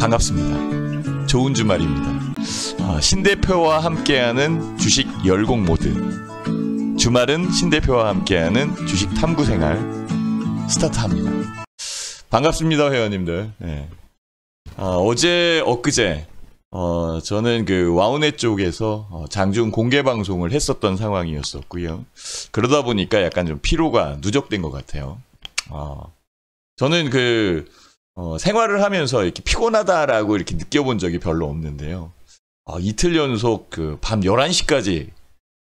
반갑습니다. 좋은 주말입니다. 아, 신 대표와 함께하는 주식 열공 모드. 주말은 신 대표와 함께하는 주식 탐구 생활 스타트합니다. 반갑습니다, 회원님들. 네. 아, 어제 엊그제 어, 저는 그와우네 쪽에서 어, 장중 공개 방송을 했었던 상황이었었고요. 그러다 보니까 약간 좀 피로가 누적된 것 같아요. 어, 저는 그 어, 생활을 하면서 이렇게 피곤하다라고 이렇게 느껴본 적이 별로 없는데요. 어, 이틀 연속 그 밤 11시까지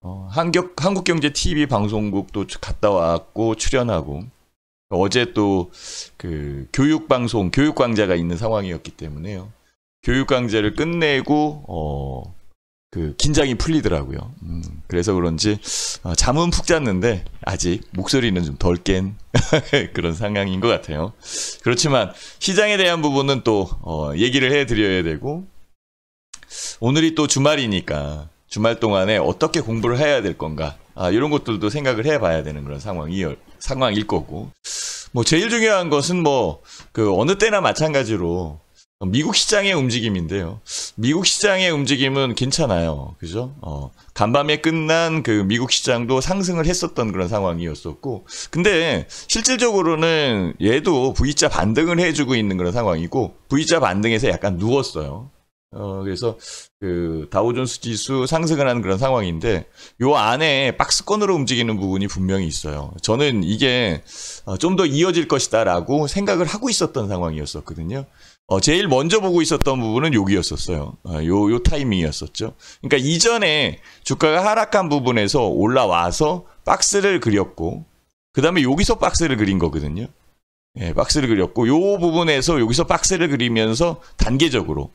어, 한격, 한국경제TV 방송국도 갔다 왔고 출연하고 그 어제 또 그 교육방송, 교육강좌가 있는 상황이었기 때문에요. 교육강좌를 끝내고 어, 그 긴장이 풀리더라고요. 음, 그래서 그런지 어, 잠은 푹 잤는데 아직 목소리는 좀 덜 깬 그런 상황인 것 같아요. 그렇지만 시장에 대한 부분은 또 어, 얘기를 해드려야 되고 오늘이 또 주말이니까 주말 동안에 어떻게 공부를 해야 될 건가 아, 이런 것들도 생각을 해봐야 되는 그런 상황이 상황일 거고 뭐 제일 중요한 것은 뭐 그 어느 때나 마찬가지로 미국 시장의 움직임인데요. 미국 시장의 움직임은 괜찮아요. 그죠? 어, 간밤에 끝난 그 미국 시장도 상승을 했었던 그런 상황이었었고, 근데 실질적으로는 얘도 V자 반등을 해주고 있는 그런 상황이고, V자 반등에서 약간 누웠어요. 어, 그래서 그 다우존스 지수 상승을 하는 그런 상황인데, 요 안에 박스권으로 움직이는 부분이 분명히 있어요. 저는 이게 어, 좀더 이어질 것이다라고 생각을 하고 있었던 상황이었었거든요. 어, 제일 먼저 보고 있었던 부분은 여기였었어요. 아, 요, 요 타이밍이었었죠. 그러니까 이전에 주가가 하락한 부분에서 올라와서 박스를 그렸고, 그 다음에 여기서 박스를 그린 거거든요. 예, 박스를 그렸고, 요 부분에서 여기서 박스를 그리면서 단계적으로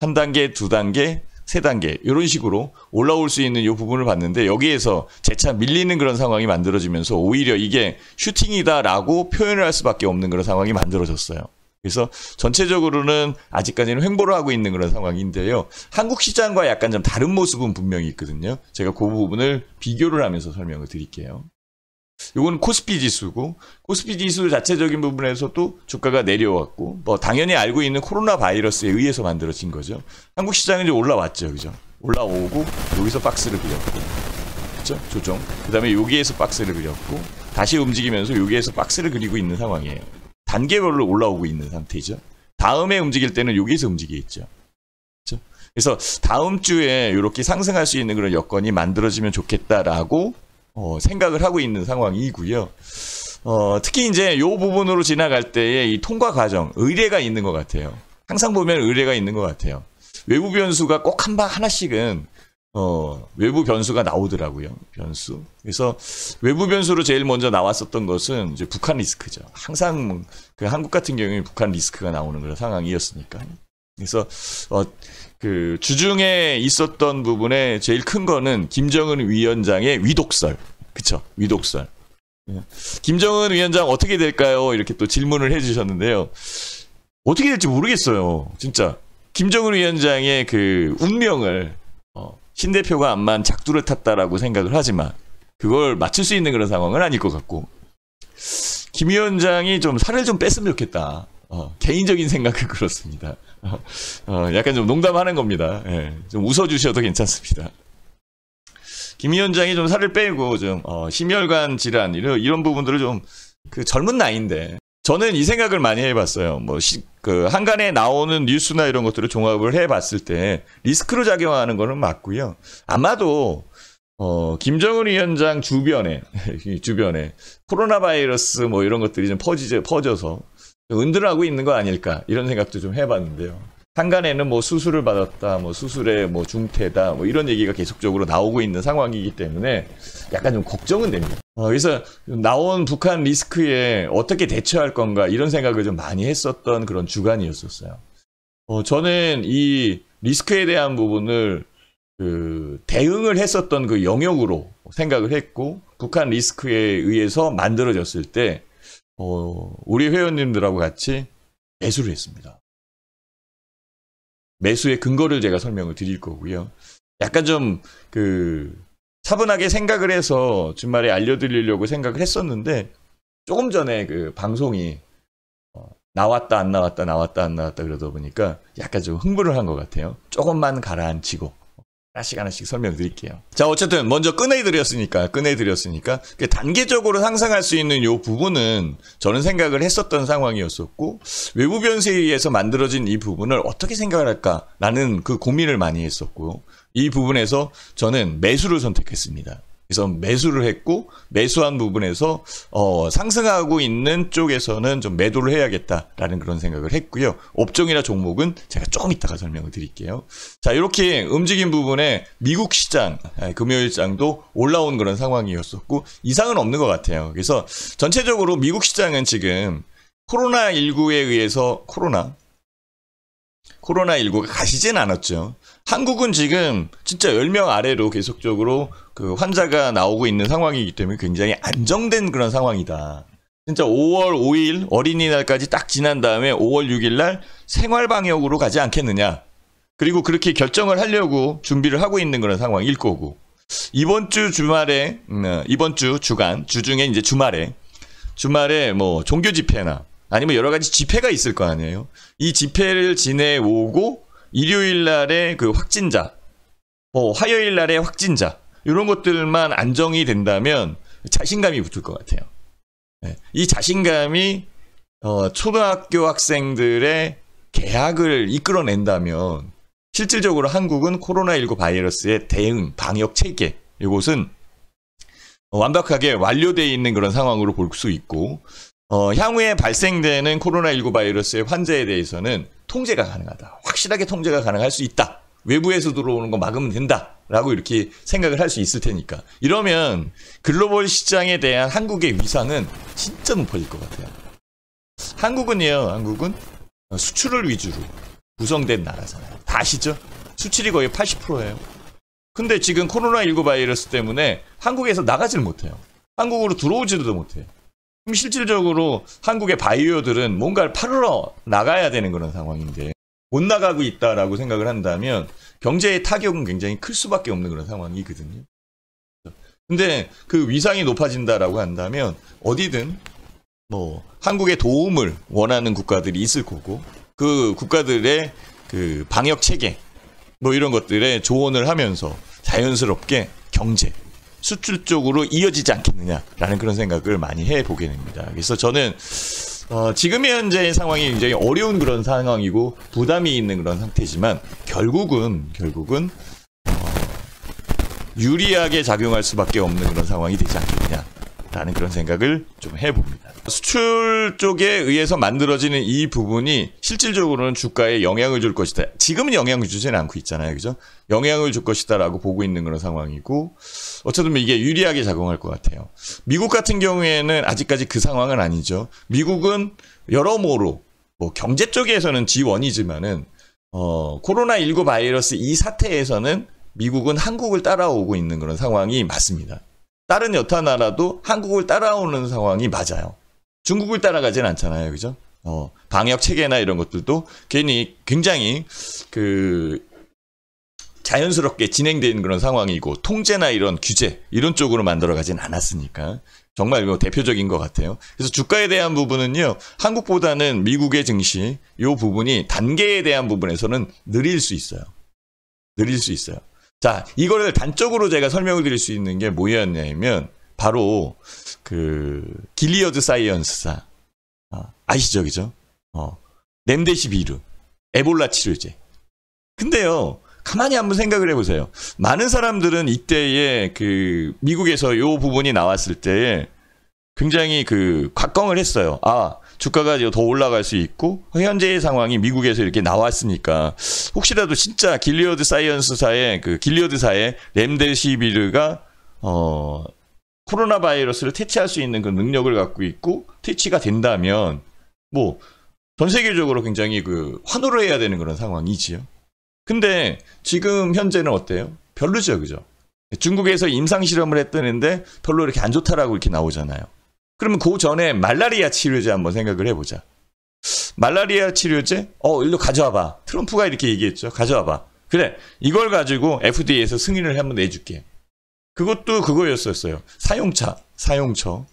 한 단계, 두 단계, 세 단계, 이런 식으로 올라올 수 있는 요 부분을 봤는데, 여기에서 재차 밀리는 그런 상황이 만들어지면서 오히려 이게 슈팅이다라고 표현을 할 수밖에 없는 그런 상황이 만들어졌어요. 그래서 전체적으로는 아직까지는 횡보를 하고 있는 그런 상황인데요. 한국 시장과 약간 좀 다른 모습은 분명히 있거든요. 제가 그 부분을 비교를 하면서 설명을 드릴게요. 이건 코스피 지수고 코스피 지수 자체적인 부분에서도 주가가 내려왔고 뭐 당연히 알고 있는 코로나 바이러스에 의해서 만들어진 거죠. 한국 시장은 이제 올라왔죠, 그죠? 올라오고 여기서 박스를 그렸고 그죠? 조정. 그다음에 여기에서 박스를 그렸고 다시 움직이면서 여기에서 박스를 그리고 있는 상황이에요. 단계별로 올라오고 있는 상태죠. 다음에 움직일 때는 여기서 움직이겠죠. 그렇죠? 그래서 다음 주에 이렇게 상승할 수 있는 그런 여건이 만들어지면 좋겠다라고 어, 생각을 하고 있는 상황이고요. 어, 특히 이제 이 부분으로 지나갈 때에 이 통과 과정 의뢰가 있는 것 같아요. 항상 보면 의뢰가 있는 것 같아요. 외부 변수가 꼭 한 방 하나씩은 어, 외부 변수가 나오더라고요. 변수. 그래서 외부 변수로 제일 먼저 나왔었던 것은 이제 북한 리스크죠. 항상 그 한국 같은 경우에 북한 리스크가 나오는 그런 상황이었으니까. 그래서 어, 그 주중에 있었던 부분에 제일 큰 거는 김정은 위원장의 위독설. 그쵸? 위독설. 예. 김정은 위원장 어떻게 될까요? 이렇게 또 질문을 해주셨는데요. 어떻게 될지 모르겠어요. 진짜. 김정은 위원장의 그 운명을 신 대표가 암만 작두를 탔다라고 생각을 하지만 그걸 맞출 수 있는 그런 상황은 아닐 것 같고 김 위원장이 좀 살을 좀 뺐으면 좋겠다. 어, 개인적인 생각은 그렇습니다. 어, 어, 약간 좀 농담하는 겁니다. 예, 좀 웃어주셔도 괜찮습니다. 김 위원장이 좀 살을 빼고 좀 어, 심혈관 질환 이런 이런 부분들을 좀 그 젊은 나이인데 저는 이 생각을 많이 해봤어요. 뭐, 시, 그, 한간에 나오는 뉴스나 이런 것들을 종합을 해봤을 때, 리스크로 작용하는 거는 맞고요. 아마도, 어, 김정은 위원장 주변에, 주변에, 코로나 바이러스 뭐 이런 것들이 좀 퍼지, 퍼져서, 은둔하고 있는 거 아닐까, 이런 생각도 좀 해봤는데요. 상간에는뭐 수술을 받았다, 뭐 수술에 뭐중태다뭐 이런 얘기가 계속적으로 나오고 있는 상황이기 때문에 약간 좀 걱정은 됩니다. 어, 그래서 나온 북한 리스크에 어떻게 대처할 건가 이런 생각을 좀 많이 했었던 그런 주간이었었어요. 어, 저는 이 리스크에 대한 부분을 그 대응을 했었던 그 영역으로 생각을 했고 북한 리스크에 의해서 만들어졌을 때 어, 우리 회원님들하고 같이 배수를 했습니다. 매수의 근거를 제가 설명을 드릴 거고요. 약간 좀 그 차분하게 생각을 해서 주말에 알려드리려고 생각을 했었는데 조금 전에 그 방송이 어 나왔다 안 나왔다 나왔다 안 나왔다 그러다 보니까 약간 좀 흥분을 한 것 같아요. 조금만 가라앉히고 하나씩 하나씩 설명드릴게요. 을 자, 어쨌든 먼저 꺼내드렸으니까, 꺼내드렸으니까 그 단계적으로 상상할 수 있는 요 부분은 저는 생각을 했었던 상황이었었고 외부 변수에 의해서 만들어진 이 부분을 어떻게 생각을 할까라는 그 고민을 많이 했었고 이 부분에서 저는 매수를 선택했습니다. 그래서 매수를 했고 매수한 부분에서 어, 상승하고 있는 쪽에서는 좀 매도를 해야겠다라는 그런 생각을 했고요. 업종이나 종목은 제가 조금 이따가 설명을 드릴게요. 자 이렇게 움직인 부분에 미국 시장 예, 금요일장도 올라온 그런 상황이었었고 이상은 없는 것 같아요. 그래서 전체적으로 미국 시장은 지금 코로나 19에 의해서 코로나 코로나19가 가시진 않았죠. 한국은 지금 진짜 10명 아래로 계속적으로 그 환자가 나오고 있는 상황이기 때문에 굉장히 안정된 그런 상황이다. 진짜 5월 5일 어린이날까지 딱 지난 다음에 5월 6일 날 생활 방역으로 가지 않겠느냐. 그리고 그렇게 결정을 하려고 준비를 하고 있는 그런 상황일 거고. 이번 주 주말에 음, 이번 주 주간 주중에 이제 주말에 주말에 뭐 종교 집회나 아니면 여러 가지 집회가 있을 거 아니에요. 이 집회를 지내오고 일요일 날에 그 확진자, 어, 뭐 화요일 날에 확진자 이런 것들만 안정이 된다면 자신감이 붙을 것 같아요. 네. 이 자신감이 어, 초등학교 학생들의 개학을 이끌어낸다면 실질적으로 한국은 코로나19 바이러스의 대응 방역 체계 이곳은 완벽하게 완료되어 있는 그런 상황으로 볼 수 있고 어, 향후에 발생되는 코로나19 바이러스의 환자에 대해서는 통제가 가능하다. 확실하게 통제가 가능할 수 있다. 외부에서 들어오는 거 막으면 된다. 라고 이렇게 생각을 할 수 있을 테니까. 이러면 글로벌 시장에 대한 한국의 위상은 진짜 높아질 것 같아요. 한국은요, 한국은 수출을 위주로 구성된 나라잖아요. 다 아시죠? 수출이 거의 80%예요. 근데 지금 코로나19 바이러스 때문에 한국에서 나가질 못해요. 한국으로 들어오지도 못해요. 그럼 실질적으로 한국의 바이오들은 뭔가를 팔으러 나가야 되는 그런 상황인데 못 나가고 있다라고 생각을 한다면 경제의 타격은 굉장히 클 수밖에 없는 그런 상황이거든요. 근데 그 위상이 높아진다라고 한다면 어디든 뭐 한국의 도움을 원하는 국가들이 있을 거고 그 국가들의 그 방역 체계 뭐 이런 것들에 조언을 하면서 자연스럽게 경제 수출 쪽으로 이어지지 않겠느냐라는 그런 생각을 많이 해보게 됩니다. 그래서 저는 어, 지금 현재의 상황이 굉장히 어려운 그런 상황이고 부담이 있는 그런 상태지만 결국은 결국은 어, 유리하게 작용할 수밖에 없는 그런 상황이 되지 않겠냐. 않다는 그런 생각을 좀 해봅니다. 수출 쪽에 의해서 만들어지는 이 부분이 실질적으로는 주가에 영향을 줄 것이다. 지금은 영향을 주지는 않고 있잖아요. 그죠? 영향을 줄 것이다라고 보고 있는 그런 상황이고, 어쨌든 이게 유리하게 작용할 것 같아요. 미국 같은 경우에는 아직까지 그 상황은 아니죠. 미국은 여러모로, 뭐 경제 쪽에서는 지원이지만은, 어, 코로나19 바이러스 이 사태에서는 미국은 한국을 따라오고 있는 그런 상황이 맞습니다. 다른 여타 나라도 한국을 따라오는 상황이 맞아요. 중국을 따라가진 않잖아요. 그죠? 어, 방역 체계나 이런 것들도 괜히 굉장히 그 자연스럽게 진행된 그런 상황이고 통제나 이런 규제 이런 쪽으로 만들어 가진 않았으니까 정말 이거 대표적인 것 같아요. 그래서 주가에 대한 부분은요 한국보다는 미국의 증시 이 부분이 단계에 대한 부분에서는 느릴 수 있어요. 느릴 수 있어요. 자, 이거를 단적으로 제가 설명을 드릴 수 있는 게 뭐였냐면 바로 그 길리어드 사이언스사 아, 시죠 그죠? 어, 렘데시비르, 에볼라 치료제. 근데요, 가만히 한번 생각을 해보세요. 많은 사람들은 이때에 그 미국에서 요 부분이 나왔을 때 굉장히 그 곽광을 했어요. 아, 주가가 더 올라갈 수 있고 현재의 상황이 미국에서 이렇게 나왔으니까 혹시라도 진짜 길리어드 사이언스사의 그 길리어드사의 램데시비르가 어 코로나 바이러스를 퇴치할 수 있는 그 능력을 갖고 있고 퇴치가 된다면 뭐 전 세계적으로 굉장히 그 환호를 해야 되는 그런 상황이지요. 근데 지금 현재는 어때요? 별로죠, 그죠? 중국에서 임상 실험을 했다는데 별로 이렇게 안 좋다라고 이렇게 나오잖아요. 그러면 그 전에 말라리아 치료제 한번 생각을 해보자. 말라리아 치료제? 어, 일로 가져와봐. 트럼프가 이렇게 얘기했죠. 가져와봐. 그래, 이걸 가지고 FDA에서 승인을 한번 내줄게. 그것도 그거였었어요. 사용처 사용처.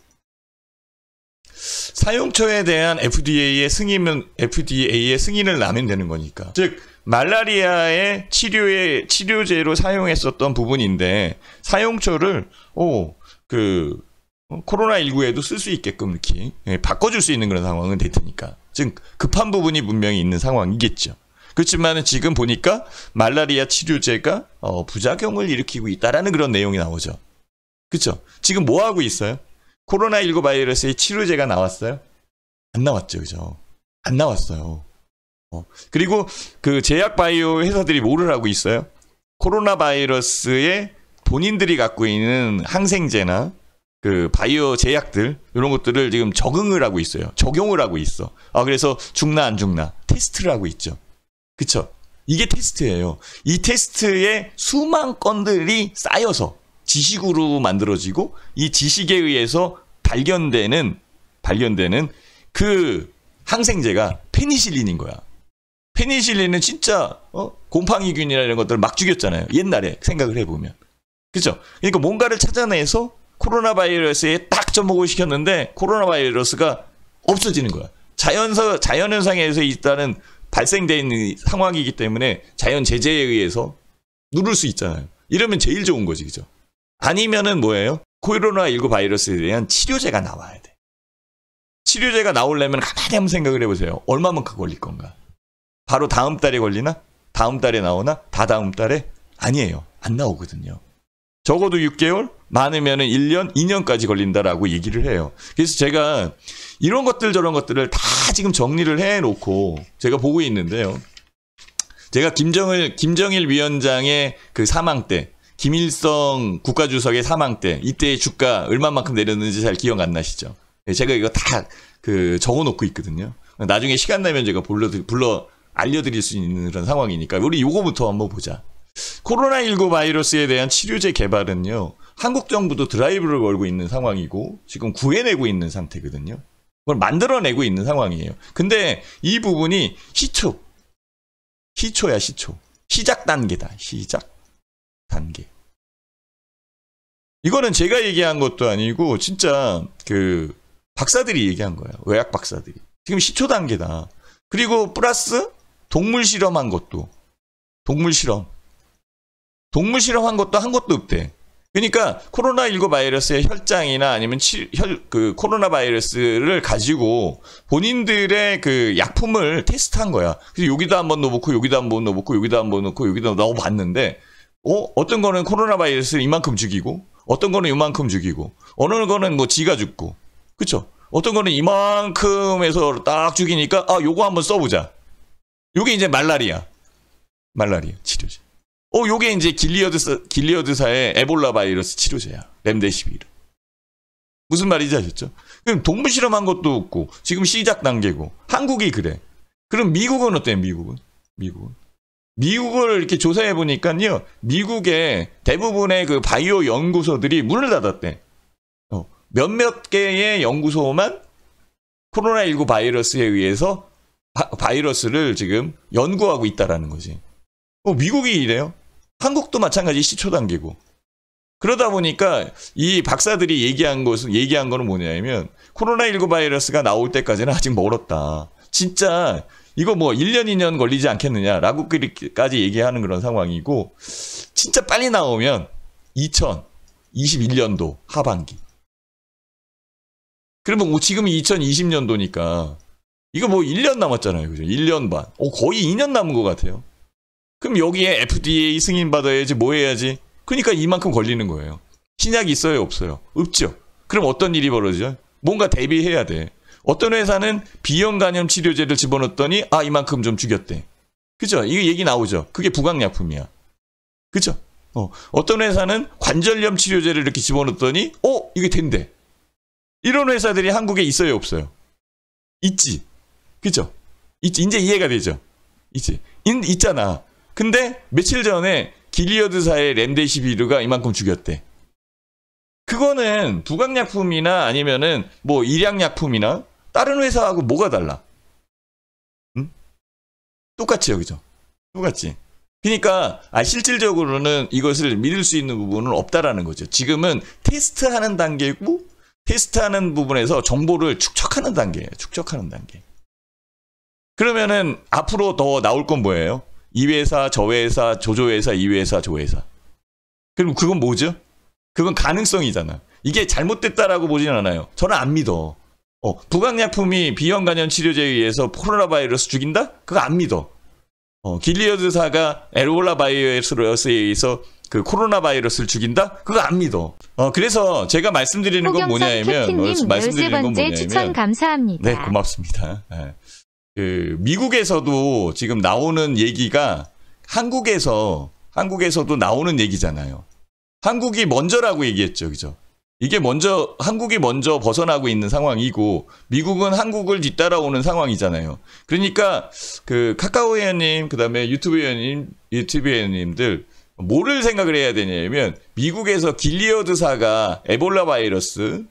사용처에 대한 FDA의 승인은 FDA의 승인을 나면 되는 거니까. 즉 말라리아의 치료의 치료제로 사용했었던 부분인데 사용처를 오그 어, 코로나19에도 쓸 수 있게끔 이렇게 예, 바꿔줄 수 있는 그런 상황은 될 테니까. 지금 급한 부분이 분명히 있는 상황이겠죠. 그렇지만 지금 보니까 말라리아 치료제가 어, 부작용을 일으키고 있다라는 그런 내용이 나오죠. 그렇죠? 지금 뭐 하고 있어요? 코로나19 바이러스의 치료제가 나왔어요? 안 나왔죠, 그죠? 안 나왔어요. 어, 그리고 그 제약 바이오 회사들이 뭐를 하고 있어요? 코로나 바이러스의 본인들이 갖고 있는 항생제나 그 바이오 제약들 이런 것들을 지금 적응을 하고 있어요. 적용을 하고 있어. 아 그래서 죽나 안 죽나 테스트를 하고 있죠. 그쵸? 이게 테스트예요. 이 테스트에 수만 건들이 쌓여서 지식으로 만들어지고 이 지식에 의해서 발견되는 발견되는 그 항생제가 페니실린인 거야. 페니실린은 진짜 어? 곰팡이균이나 이런 것들을 막 죽였잖아요. 옛날에 생각을 해보면. 그죠? 그러니까 뭔가를 찾아내서 코로나 바이러스에 딱 접목을 시켰는데 코로나 바이러스가 없어지는 거야. 자연서 자연 현상에서 있다는 발생되어 있는 상황이기 때문에 자연 제재에 의해서 누를 수 있잖아요. 이러면 제일 좋은 거지, 그죠? 아니면은 뭐예요? 코로나19 바이러스에 대한 치료제가 나와야 돼. 치료제가 나오려면 가만히 한번 생각을 해보세요. 얼마만큼 걸릴 건가? 바로 다음 달에 걸리나? 다음 달에 나오나? 다다음 달에? 아니에요. 안 나오거든요. 적어도 6개월? 많으면은 1년, 2년까지 걸린다라고 얘기를 해요. 그래서 제가 이런 것들 저런 것들을 다 지금 정리를 해 놓고 제가 보고 있는데요. 제가 김정일 김정일 위원장의 그 사망 때 김일성 국가주석의 사망 때 이때의 주가 얼마만큼 내렸는지 잘 기억 안 나시죠? 예, 제가 이거 다 그 적어 놓고 있거든요. 나중에 시간 나면 제가 불러 불러 알려드릴 수 있는 그런 상황이니까 우리 요거부터 한번 보자. 코로나19 바이러스에 대한 치료제 개발은요. 한국 정부도 드라이브를 걸고 있는 상황이고 지금 구해내고 있는 상태거든요. 그걸 만들어내고 있는 상황이에요. 근데 이 부분이 시초. 시초야, 시초. 시작 단계다. 시작 단계. 이거는 제가 얘기한 것도 아니고 진짜 그 박사들이 얘기한 거예요 의학 박사들이. 지금 시초 단계다. 그리고 플러스 동물 실험한 것도 동물 실험. 동물 실험한 것도 한 것도 없대. 그러니까 코로나19 바이러스의 혈장이나 아니면 치, 혈, 그 코로나 바이러스를 가지고 본인들의 그 약품을 테스트한 거야. 그래서 여기도 한번 넣어놓고 여기도 한번 넣어놓고 여기도 한번 넣고 여기다 넣어봤는데 어 어떤 거는 코로나 바이러스 이만큼 죽이고 어떤 거는 이만큼 죽이고 어느 거는 뭐 지가 죽고 그쵸? 어떤 거는 이만큼에서 딱 죽이니까 아 요거 한번 써보자. 요게 이제 말라리아. 말라리아 치료제. 어, 요게 이제 길리어드사, 길리어드사의 에볼라 바이러스 치료제야. 램데시비르 무슨 말인지 아셨죠? 그럼 동물 실험한 것도 없고, 지금 시작 단계고, 한국이 그래. 그럼 미국은 어때요, 미국은? 미국은? 미국을 이렇게 조사해 보니까요, 미국의 대부분의 그 바이오 연구소들이 문을 닫았대. 어, 몇몇 개의 연구소만 코로나19 바이러스에 의해서 바, 바이러스를 지금 연구하고 있다라는 거지. 어, 미국이 이래요? 한국도 마찬가지 시초 단계고. 그러다 보니까 이 박사들이 얘기한 것은 얘기한 거는 뭐냐면 코로나19 바이러스가 나올 때까지는 아직 멀었다. 진짜 이거 뭐 1년 2년 걸리지 않겠느냐라고까지 얘기하는 그런 상황이고 진짜 빨리 나오면 2021년도 하반기. 그러면 뭐 지금 2020년도니까 이거 뭐 1년 남았잖아요. 그죠? 1년 반. 어, 거의 2년 남은 것 같아요. 그럼 여기에 FDA 승인 받아야지 뭐 해야지. 그러니까 이만큼 걸리는 거예요. 신약이 있어요, 없어요? 없죠. 그럼 어떤 일이 벌어지죠? 뭔가 대비해야 돼. 어떤 회사는 비형 간염 치료제를 집어넣었더니 아 이만큼 좀 죽였대. 그죠? 이거 얘기 나오죠. 그게 부강약품이야. 그죠? 어. 어떤 회사는 관절염 치료제를 이렇게 집어넣었더니 어 이게 된대. 이런 회사들이 한국에 있어요, 없어요? 있지. 그죠? 있지. 이제 이해가 되죠. 있지. 있, 있잖아. 근데 며칠 전에 길리어드사의 램데시비르가 이만큼 죽였대. 그거는 부각약품이나 아니면은 뭐일약약품이나 다른 회사하고 뭐가 달라? 응? 똑같이 여기죠. 똑같지. 그러니까 아, 실질적으로는 이것을 믿을 수 있는 부분은 없다라는 거죠. 지금은 테스트하는 단계고 테스트하는 부분에서 정보를 축적하는 단계예요. 축적하는 단계. 그러면은 앞으로 더 나올 건 뭐예요? 이 회사, 저 회사, 조조 회사, 이 회사, 저 회사. 그럼 그건 뭐죠? 그건 가능성이잖아. 이게 잘못됐다라고 보진 않아요. 저는 안 믿어. 어, 부강약품이 비형 간염 치료제에 의해서 코로나 바이러스 죽인다? 그거 안 믿어. 어, 길리어드사가 에르라 바이러스에 의해서 그 코로나 바이러스를 죽인다? 그거 안 믿어. 어, 그래서 제가 말씀드리는 건 뭐냐면, 말씀드리는 건 뭐냐면, 추천 감사합니다. 네, 고맙습니다. 네. 그 미국에서도 지금 나오는 얘기가 한국에서 한국에서도 나오는 얘기잖아요. 한국이 먼저라고 얘기했죠, 그죠? 이게 먼저 한국이 먼저 벗어나고 있는 상황이고 미국은 한국을 뒤따라오는 상황이잖아요. 그러니까 그 카카오 회원님 그다음에 유튜브 회원님 유튜브 회원님들 뭐를 생각을 해야 되냐면 미국에서 길리어드사가 에볼라 바이러스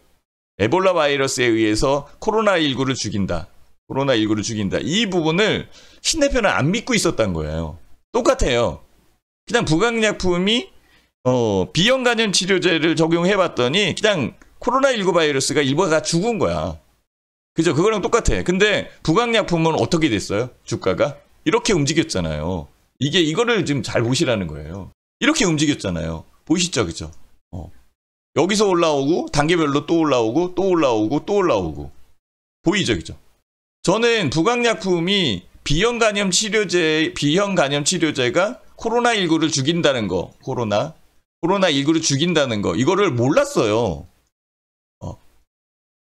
에볼라 바이러스에 의해서 코로나19를 죽인다. 코로나19를 죽인다. 이 부분을 신 대표는 안 믿고 있었던 거예요. 똑같아요. 그냥 부강약품이 어, 비형 간염 치료제를 적용해 봤더니 그냥 코로나19 바이러스가 일부가 다 죽은 거야. 그죠? 그거랑 똑같아. 근데 부강약품은 어떻게 됐어요? 주가가? 이렇게 움직였잖아요. 이게 이거를 지금 잘 보시라는 거예요. 이렇게 움직였잖아요. 보이시죠? 그죠? 어. 여기서 올라오고 단계별로 또 올라오고 또 올라오고 또 올라오고 보이죠? 그죠? 저는 부강약품이 비형 간염 치료제 비형 간염 치료제가 코로나 19를 죽인다는 거 코로나 코로나 19를 죽인다는 거 이거를 몰랐어요. 어.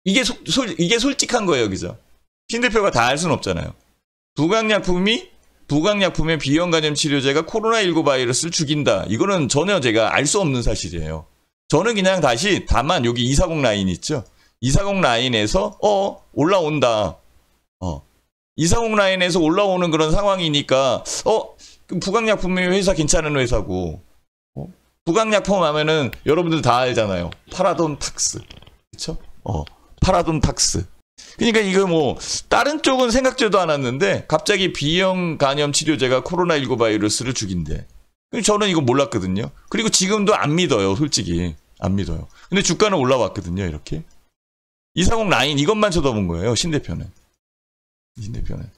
이게 소, 소, 이게 솔직한 거예요, 그죠? 신 대표가 다 알 수는 없잖아요. 부강약품이 부강약품의 비형 간염 치료제가 코로나 19 바이러스를 죽인다. 이거는 전혀 제가 알 수 없는 사실이에요. 저는 그냥 다시 다만 여기 240 라인 있죠. 240 라인에서 어 올라온다. 어. 이상욱 라인에서 올라오는 그런 상황이니까 어부강약품 회사 괜찮은 회사고 어? 부강약품 하면은 여러분들 다 알잖아요 파라돈 탁스 그쵸? 어 파라돈 탁스 그러니까 이거 뭐 다른 쪽은 생각지도 않았는데 갑자기 비형 간염 치료제가 코로나19 바이러스를 죽인대 저는 이거 몰랐거든요 그리고 지금도 안 믿어요 솔직히 안 믿어요 근데 주가는 올라왔거든요 이렇게 이상욱 라인 이것만 쳐다본 거예요 신 대표는 신대표는.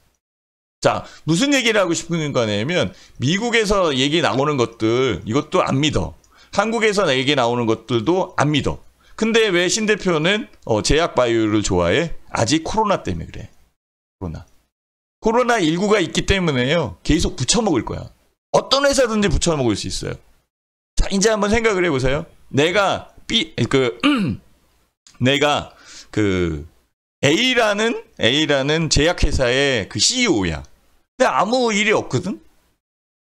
자, 무슨 얘기를 하고 싶은 거냐면 미국에서 얘기 나오는 것들 이것도 안 믿어. 한국에서 얘기 나오는 것들도 안 믿어. 근데 왜 신 대표는 어, 제약 바이오를 좋아해? 아직 코로나 때문에 그래. 코로나. 코로나 19가 있기 때문에요. 계속 붙여 먹을 거야. 어떤 회사든지 붙여 먹을 수 있어요. 자, 이제 한번 생각을 해 보세요. 내가 삐그 내가 그 A라는 A라는 제약회사의 그 CEO야. 근데 아무 일이 없거든.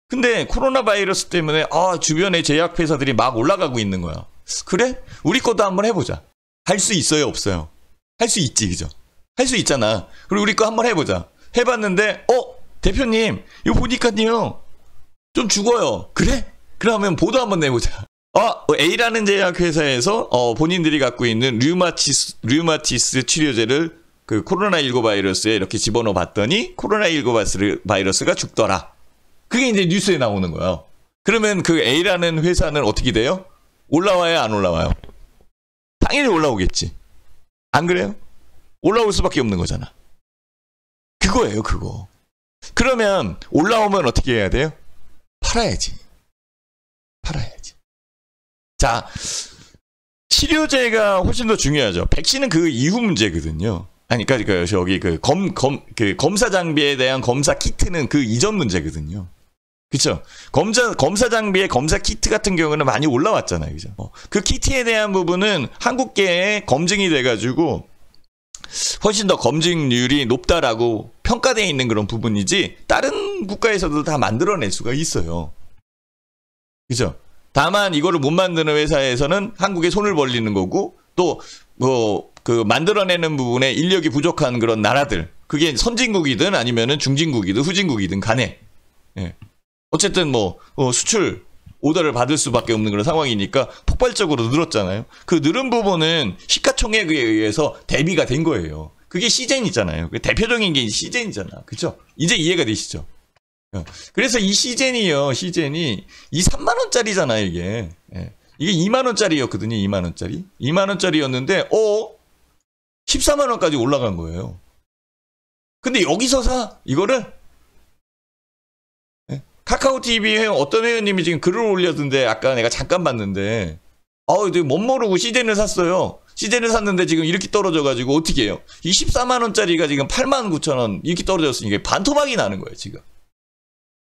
근데 코로나 바이러스 때문에 아 주변에 제약회사들이 막 올라가고 있는 거야. 그래? 우리 것도 한번 해보자. 할 수 있어요 없어요? 할 수 있지 그죠? 할 수 있잖아. 그리고 우리 거 한번 해보자. 해봤는데 어 대표님 이거 보니까요 좀 죽어요. 그래? 그러면 보도 한번 내보자. 어, A라는 제약회사에서 어, 본인들이 갖고 있는 류마티스, 류마티스 치료제를 그 코로나19 바이러스에 이렇게 집어넣어 봤더니 코로나19 바이러스가 죽더라. 그게 이제 뉴스에 나오는 거예요. 그러면 그 A라는 회사는 어떻게 돼요? 올라와요, 안 올라와요? 당연히 올라오겠지. 안 그래요? 올라올 수밖에 없는 거잖아. 그거예요, 그거. 그러면 올라오면 어떻게 해야 돼요? 팔아야지. 팔아야지. 자, 치료제가 훨씬 더 중요하죠. 백신은 그 이후 문제거든요. 아니, 그러니까 여기 그, 그 검, 검, 그 검사 장비에 대한 검사 키트는 그 이전 문제거든요. 그쵸 검사 검사 장비에 검사 키트 같은 경우는 많이 올라왔잖아요. 그죠? 어. 그 키트에 대한 부분은 한국계에 검증이 돼 가지고 훨씬 더 검증률이 높다라고 평가되어 있는 그런 부분이지 다른 국가에서도 다 만들어낼 수가 있어요. 그죠? 다만 이거를 못 만드는 회사에서는 한국에 손을 벌리는 거고 또뭐 그 만들어내는 부분에 인력이 부족한 그런 나라들 그게 선진국이든 아니면은 중진국이든 후진국이든 간에 예. 어쨌든 뭐 어, 수출 오더를 받을 수밖에 없는 그런 상황이니까 폭발적으로 늘었잖아요. 그 늘은 부분은 시가총액에 의해서 대비가 된 거예요. 그게 시젠이잖아요. 그 대표적인 게 시젠이잖아. 그죠? 이제 이해가 되시죠? 예. 그래서 이 시젠이요, 시젠이 이 3만 원짜리잖아요, 이게. 예. 이게 2만 원짜리였거든요, 2만 원짜리. 2만 원짜리였는데, 어, 14만 원까지 올라간 거예요. 근데 여기서 사 이거를 예? 카카오 TV 회원 어떤 회원님이 지금 글을 올렸던데 아까 내가 잠깐 봤는데 아우 이제 못 모르고 시젠을 샀어요. 시젠을 샀는데 지금 이렇게 떨어져가지고 어떻게 해요? 이 14만 원짜리가 지금 8만 9천 원 이렇게 떨어졌으니까 반토막이 나는 거예요 지금.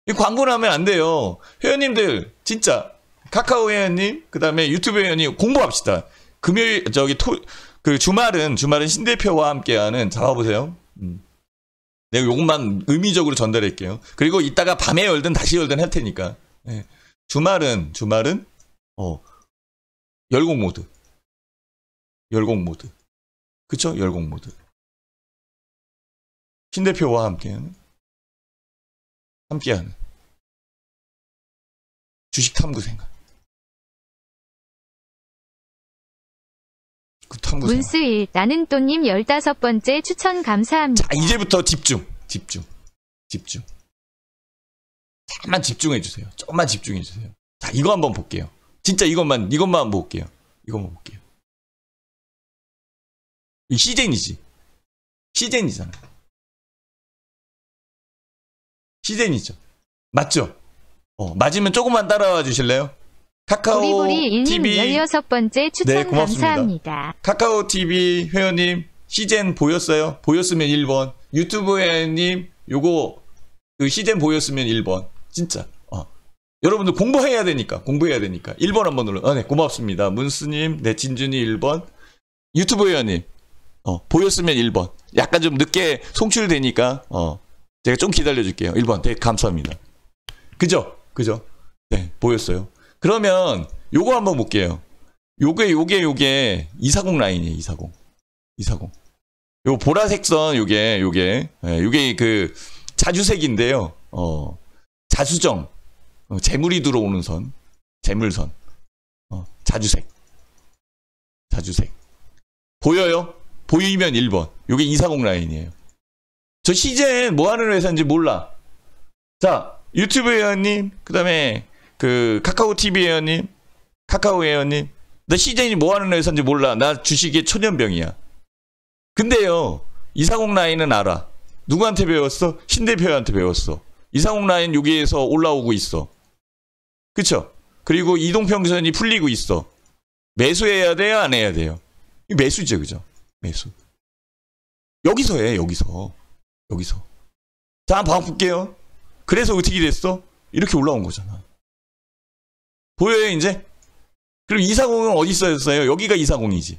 이 광고를 하면 안 돼요. 회원님들 진짜 카카오 회원님 그다음에 유튜브 회원님 공부합시다. 금요일 저기 토 그 주말은 주말은 신 대표와 함께하는 잡아보세요. 음. 내가 요것만 의미적으로 전달할게요. 그리고 이따가 밤에 열든 다시 열든 할 테니까 네. 주말은 주말은 어 열공 모드 열공 모드 그쵸 열공 모드 신 대표와 함께하는 함께하는 주식 그 탐구 생각그 탐구 문수일 나는 또님 15번째 추천 감사합니다. 자, 이제부터 집중. 집중. 집중. 잠깐만 집중해 주세요. 조금만 집중해 주세요. 자, 이거 한번 볼게요. 진짜 이것만 이것만 볼게요. 이것만 볼게요. 이 시젠이지. 시젠이잖아. 시젠이죠. 맞죠? 어, 맞으면 조금만 따라와 주실래요? 카카오 TV 16번째 추천 네, 고맙습니다. 감사합니다. 카카오 TV 회원님 시젠 보였어요? 보였으면 1번. 유튜브 회원님 요거 그 시젠 보였으면 1번. 진짜. 어. 여러분들 공부해야 되니까. 공부해야 되니까. 1번 한번 눌러. 아, 네. 고맙습니다. 문스 님, 네 진준이 1번. 유튜브 회원님. 어, 보였으면 1번. 약간 좀 늦게 송출되니까 어. 제가 좀 기다려줄게요. 1번. 네, 감사합니다. 그죠? 그죠? 네, 보였어요. 그러면 요거 한번 볼게요. 요게, 요게, 요게 240 라인이에요. 240. 240. 요 보라색 선 요게, 요게. 네, 요게 그 자주색인데요. 어, 자수정. 어, 재물이 들어오는 선. 재물선. 어, 자주색. 자주색. 보여요? 보이면 1번. 요게 240 라인이에요. 저 시젠 뭐 하는 회사인지 몰라. 자, 유튜브 회원님, 그 다음에 그 카카오 TV 회원님, 카카오 회원님, 나 시젠이 뭐 하는 회사인지 몰라. 나 주식의 초년병이야. 근데요, 이상옥 라인은 알아. 누구한테 배웠어? 신 대표한테 배웠어. 이상옥 라인 여기에서 올라오고 있어. 그쵸? 그리고 이동평선이 풀리고 있어. 매수해야 돼요? 안 해야 돼요? 매수죠, 그죠? 매수. 여기서 해, 여기서. 여기서. 자, 바꿀게요. 그래서 어떻게 됐어? 이렇게 올라온 거잖아. 보여요, 이제? 그럼 240은 어디 있어요? 여기가 240이지.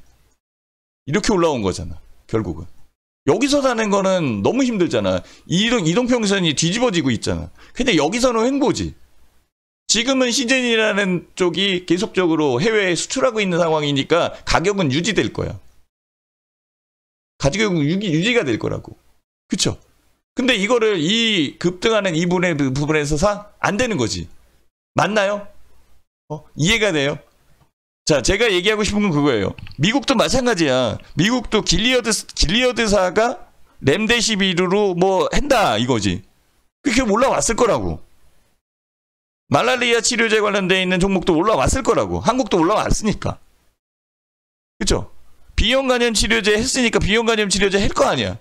이렇게 올라온 거잖아, 결국은. 여기서 사는 거는 너무 힘들잖아. 이동, 이동평선이 뒤집어지고 있잖아. 근데 여기서는 횡보지. 지금은 시즌이라는 쪽이 계속적으로 해외에 수출하고 있는 상황이니까 가격은 유지될 거야. 가격은 유지, 유지가 될 거라고. 그쵸? 근데 이거를 이 급등하는 이분의 부분에서상 안 되는 거지. 맞나요? 어? 이해가 돼요? 자, 제가 얘기하고 싶은 건 그거예요. 미국도 마찬가지야. 미국도 길리어드, 길리어드사가 램데시비르로 뭐 한다 이거지. 그게 렇 올라왔을 거라고. 말라리아 치료제 관련돼 있는 종목도 올라왔을 거라고. 한국도 올라왔으니까. 그죠? 비형 간염 치료제 했으니까 비형 간염 치료제 할 거 아니야.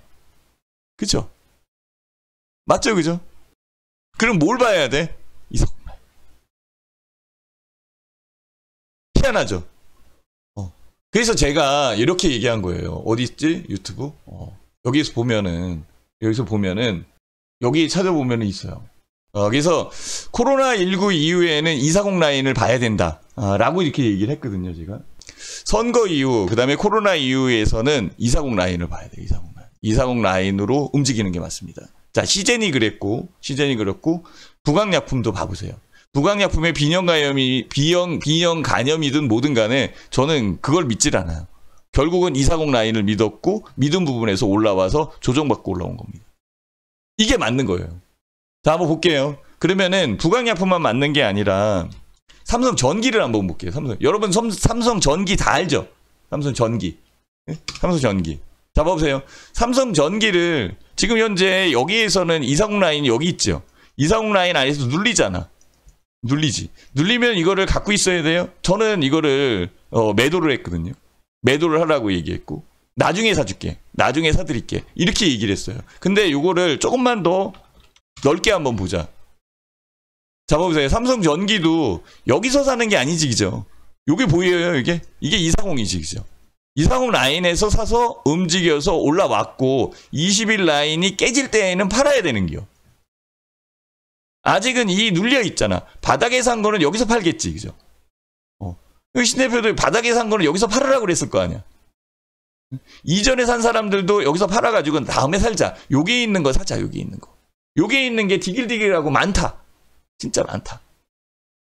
그죠? 맞죠, 그죠? 그럼 뭘 봐야 돼? 이석만. 희한하죠? 어. 그래서 제가 이렇게 얘기한 거예요. 어디 있지? 유튜브? 어. 여기서 보면은, 여기서 보면은, 여기 찾아보면 있어요. 어, 그래서 코로나19 이후에는 240 라인을 봐야 된다. 아, 라고 이렇게 얘기를 했거든요, 제가. 선거 이후, 그 다음에 코로나 이후에서는 240 라인을 봐야 돼240 라인. 240 라인으로 움직이는 게 맞습니다. 자, 시젠이 그랬고, 시젠이 그렇고, 부강약품도 봐보세요. 부강약품의 비형 간염이, 비형, 비형 간염이든 뭐든 간에 저는 그걸 믿질 않아요. 결국은 240 라인을 믿었고, 믿은 부분에서 올라와서 조정받고 올라온 겁니다. 이게 맞는 거예요. 자, 한번 볼게요. 그러면은 부강약품만 맞는 게 아니라 삼성 전기를 한번 볼게요. 삼성. 여러분 삼성 전기 다 알죠? 삼성 전기. 예? 삼성 전기. 잡아보세요. 삼성전기를 지금 현재 여기에서는 이상욱 라인 여기 있죠. 이상욱 라인 안에서 눌리잖아. 눌리지. 눌리면 이거를 갖고 있어야 돼요. 저는 이거를 어, 매도를 했거든요. 매도를 하라고 얘기했고 나중에 사줄게. 나중에 사드릴게. 이렇게 얘기를 했어요. 근데 이거를 조금만 더 넓게 한번 보자. 잡아보세요. 삼성전기도 여기서 사는 게 아니지, 그죠? 이게 보여요, 이게? 이게 이상공이지, 그죠? 이상훈 라인에서 사서 움직여서 올라왔고 20일 라인이 깨질 때에는 팔아야 되는 기요. 아직은 이 눌려 있잖아. 바닥에 산 거는 여기서 팔겠지, 그죠? 어. 그 신 대표도 바닥에 산 거는 여기서 팔으라고 그랬을 거 아니야. 이전에 산 사람들도 여기서 팔아가지고 다음에 살자. 여기 있는 거 사자, 여기 있는 거. 여기 있는 게 디길디길하고 많다. 진짜 많다.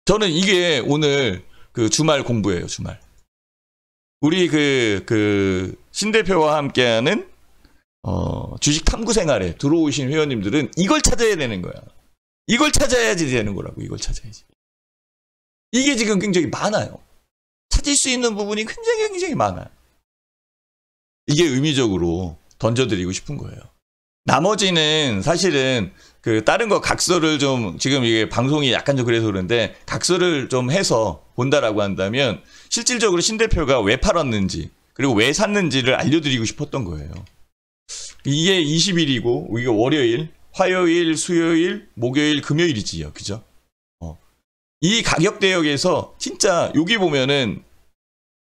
저는 이게 오늘 그 주말 공부예요, 주말. 우리 그, 그, 신 대표와 함께하는, 어, 주식 탐구 생활에 들어오신 회원님들은 이걸 찾아야 되는 거야. 이걸 찾아야지 되는 거라고, 이걸 찾아야지. 이게 지금 굉장히 많아요. 찾을 수 있는 부분이 굉장히 굉장히 많아요. 이게 의미적으로 던져드리고 싶은 거예요. 나머지는 사실은 그 다른 거 각서를 좀 지금 이게 방송이 약간 좀 그래서 그런데 각서를 좀 해서 본다라고 한다면 실질적으로 신 대표가 왜 팔았는지 그리고 왜 샀는지를 알려드리고 싶었던 거예요. 이게 20일이고 이게 월요일, 화요일, 수요일, 목요일, 금요일이지요. 그죠? 어. 이 가격 대역에서 진짜 여기 보면은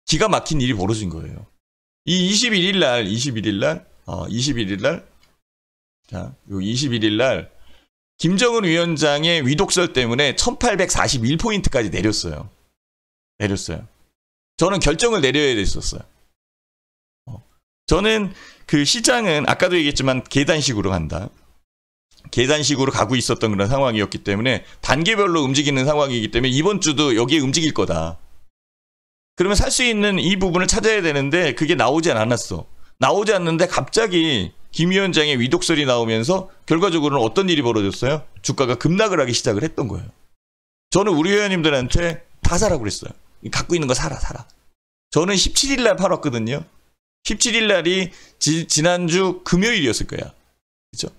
기가 막힌 일이 벌어진 거예요. 이 21일 날, 21일 날, 어, 21일 날, 자, 요 21일 날, 김정은 위원장의 위독설 때문에 1841포인트까지 내렸어요. 내렸어요. 저는 결정을 내려야 됐었어요. 어, 저는 그 시장은 아까도 얘기했지만 계단식으로 간다. 계단식으로 가고 있었던 그런 상황이었기 때문에 단계별로 움직이는 상황이기 때문에 이번 주도 여기에 움직일 거다. 그러면 살 수 있는 이 부분을 찾아야 되는데 그게 나오지 않았어. 나오지 않는데 갑자기 김 위원장의 위독설이 나오면서 결과적으로는 어떤 일이 벌어졌어요? 주가가 급락을 하기 시작을 했던 거예요. 저는 우리 회원님들한테 다 사라고 그랬어요. 갖고 있는 거 사라, 사라. 저는 17일 날 팔았거든요. 17일 날이 지, 난주 금요일이었을 거야. 그죠?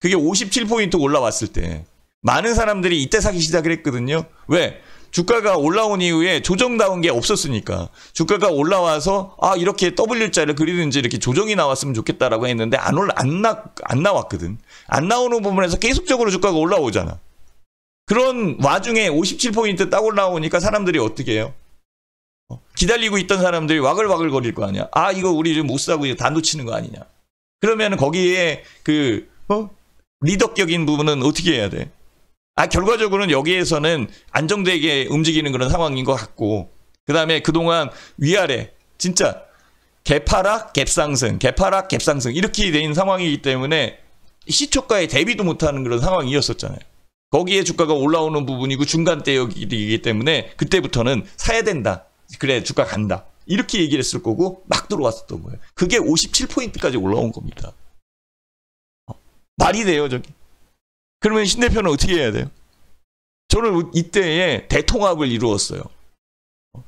그게 57포인트 올라왔을 때. 많은 사람들이 이때 사기 시작을 했거든요. 왜? 주가가 올라온 이후에 조정 나온 게 없었으니까 주가가 올라와서 아 이렇게 W자를 그리든지 이렇게 조정이 나왔으면 좋겠다라고 했는데 안 올라 안안안 나왔거든 안 나오는 부분에서 계속적으로 주가가 올라오잖아 그런 와중에 57포인트 딱 올라오니까 사람들이 어떻게 해요 어, 기다리고 있던 사람들이 와글와글 거릴 거 아니야. 아, 이거 우리 못 사고 다 놓치는 거 아니냐. 그러면 거기에 그, 어? 리더격인 부분은 어떻게 해야 돼? 아, 결과적으로는 여기에서는 안정되게 움직이는 그런 상황인 것 같고, 그 다음에 그동안 위아래, 진짜, 개파락, 갭상승, 개파락, 갭상승, 이렇게 된 상황이기 때문에 시초가에 대비도 못하는 그런 상황이었었잖아요. 거기에 주가가 올라오는 부분이고 중간대역이기 때문에 그때부터는 사야 된다. 그래 주가 간다. 이렇게 얘기를 했을 거고 막 들어왔었던 거예요. 그게 57포인트까지 올라온 겁니다. 어, 말이 돼요 저기. 그러면 신 대표는 어떻게 해야 돼요? 저는 이때에 대통합을 이루었어요. 어,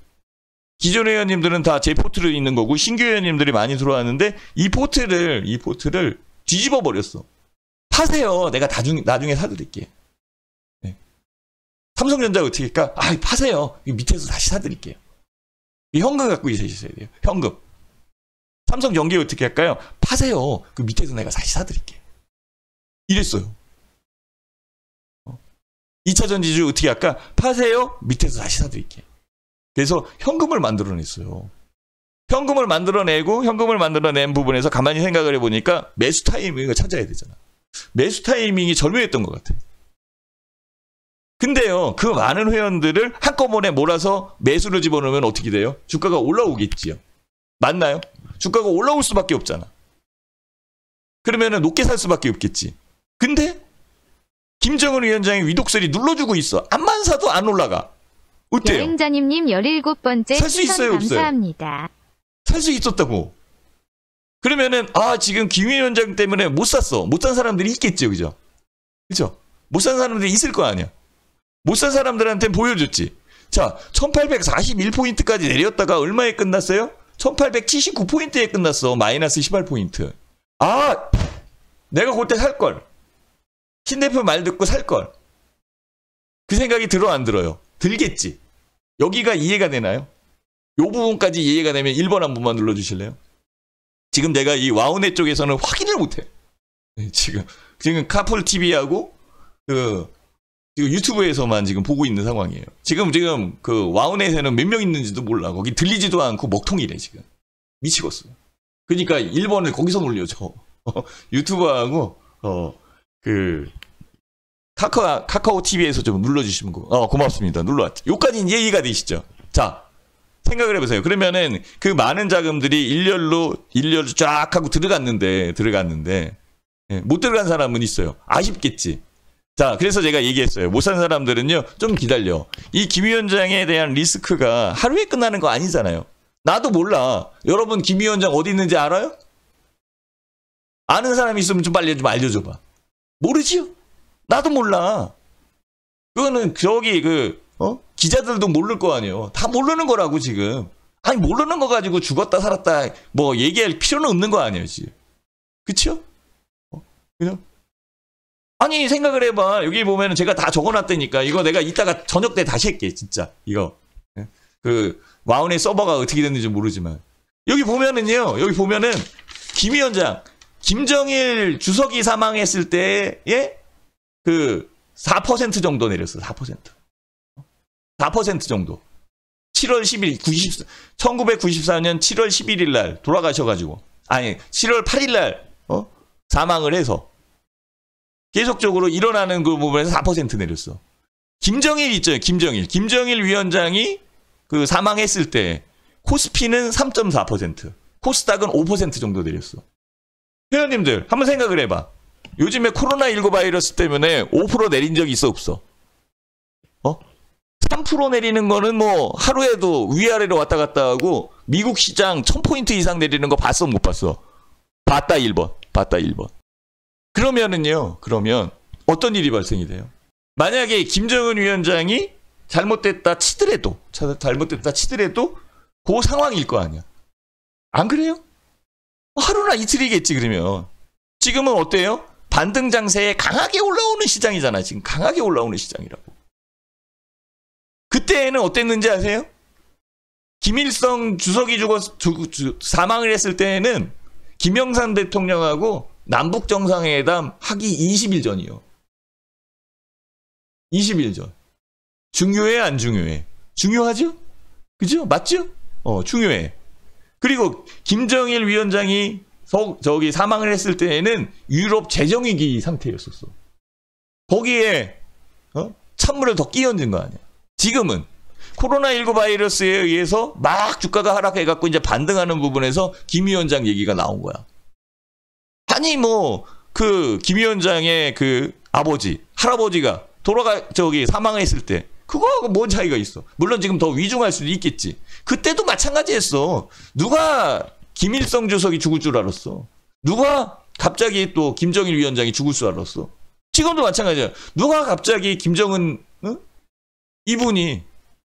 기존 회원님들은 다 제 포트를 있는 거고 신규 회원님들이 많이 들어왔는데 이 포트를 이 포트를 뒤집어 버렸어. 파세요. 내가 나중에 나중에 사드릴게. 네. 삼성전자 어떻게 할까? 아 파세요. 밑에서 다시 사드릴게요. 이 현금 갖고 계셔야 돼요. 현금. 삼성 연계 어떻게 할까요? 파세요. 그 밑에서 내가 다시 사드릴게요. 이랬어요. 2차 어. 전지주 어떻게 할까? 파세요. 밑에서 다시 사드릴게요. 그래서 현금을 만들어냈어요. 현금을 만들어내고 현금을 만들어낸 부분에서 가만히 생각을 해보니까 매수 타이밍을 찾아야 되잖아. 매수 타이밍이 절묘했던 것 같아. 요 근데요, 그 많은 회원들을 한꺼번에 몰아서 매수를 집어넣으면 어떻게 돼요? 주가가 올라오겠지요. 맞나요? 주가가 올라올 수밖에 없잖아. 그러면 높게 살 수밖에 없겠지. 근데 김정은 위원장의 위독설이 눌러주고 있어. 암만 사도 안 올라가. 어때요? 여행자님님 17번째 살수 있어요, 감사합니다. 살 수 있었다고. 그러면은 아 지금 김 위원장 때문에 못 샀어. 못 산 사람들이 있겠죠, 그죠? 그죠? 못 산 사람들이 있을 거 아니야. 못산 사람들한테 보여줬지. 자, 1841포인트까지 내렸다가 얼마에 끝났어요? 1879포인트에 끝났어. 마이너스 18포인트. 아! 내가 그때 살걸. 신 대표 말 듣고 살걸. 그 생각이 들어 안 들어요? 들겠지. 여기가 이해가 되나요? 요 부분까지 이해가 되면 1번 한 번만 눌러주실래요? 지금 내가 이와우네 쪽에서는 확인을 못해. 네, 지금, 지금 카풀 TV하고, 그, 지금 유튜브에서만 지금 보고 있는 상황이에요. 지금 지금 그 와우넷에는 몇 명 있는지도 몰라. 거기 들리지도 않고 먹통이래 지금. 미치겠어. 그러니까 1번을 거기서 놀려 저 어, 유튜브하고 어 그 카카 카카오 TV에서 좀 눌러주시면 고, 어, 고맙습니다. 눌러왔죠. 요까지 는 얘기가 되시죠. 자 생각을 해보세요. 그러면은 그 많은 자금들이 일렬로 일렬로 쫙 하고 들어갔는데 들어갔는데 예, 못 들어간 사람은 있어요. 아쉽겠지. 자, 그래서 제가 얘기했어요. 못 산 사람들은요, 좀 기다려. 이 김위원장에 대한 리스크가 하루에 끝나는 거 아니잖아요. 나도 몰라. 여러분, 김위원장 어디 있는지 알아요? 아는 사람 있으면 좀 빨리 좀 알려줘봐. 모르지요? 나도 몰라. 그거는 저기 그, 어? 기자들도 모를 거 아니에요. 다 모르는 거라고 지금. 아니, 모르는 거 가지고 죽었다 살았다 뭐 얘기할 필요는 없는 거 아니에요, 지금. 그쵸? 어? 그냥 아니 생각을 해봐 여기 보면 제가 다 적어놨다니까 이거 내가 이따가 저녁 때 다시 할게 진짜 이거 예? 그 와운의 서버가 어떻게 됐는지 모르지만 여기 보면은요 여기 보면은 김 위원장 김정일 주석이 사망했을 때에그4% 예? 정도 내렸어 4% 4% 정도 7월 10일 90, 1994년 7월 11일 날 돌아가셔가지고 아니 7월 8일 날 어? 사망을 해서 계속적으로 일어나는 그 부분에서 4% 내렸어. 김정일 있죠, 김정일. 김정일 위원장이 그 사망했을 때 코스피는 3.4%, 코스닥은 5% 정도 내렸어. 회원님들, 한번 생각을 해봐. 요즘에 코로나19 바이러스 때문에 5% 내린 적이 있어, 없어? 어? 3% 내리는 거는 뭐 하루에도 위아래로 왔다 갔다 하고 미국 시장 1000포인트 이상 내리는 거 봤어, 못 봤어? 봤다 1번, 봤다 1번. 그러면은요, 그러면 어떤 일이 발생이 돼요? 만약에 김정은 위원장이 잘못됐다 치더라도, 잘못됐다 치더라도 그 상황일 거 아니야. 안 그래요? 하루나 이틀이겠지, 그러면. 지금은 어때요? 반등 장세에 강하게 올라오는 시장이잖아. 지금 강하게 올라오는 시장이라고. 그때는 어땠는지 아세요? 김일성 주석이 죽었, 주, 주, 사망을 했을 때에는 김영삼 대통령하고 남북 정상회담 하기 20일 전이요. 20일 전. 중요해 안 중요해? 중요하죠? 그죠? 맞죠? 어, 중요해. 그리고 김정일 위원장이 서, 저기 사망을 했을 때에는 유럽 재정위기 상태였었어. 거기에 어? 찬물을 더 끼얹은 거 아니야. 지금은 코로나19 바이러스에 의해서 막 주가가 하락해갖고 이제 반등하는 부분에서 김 위원장 얘기가 나온 거야. 아니 뭐그 김 위원장의 그 아버지 할아버지가 돌아가 저기 사망했을 때 그거하고 뭔 차이가 있어? 물론 지금 더 위중할 수도 있겠지. 그때도 마찬가지였어. 누가 김일성 주석이 죽을 줄 알았어? 누가 갑자기 또 김정일 위원장이 죽을 줄 알았어? 지금도 마찬가지야. 누가 갑자기 김정은 어? 이분이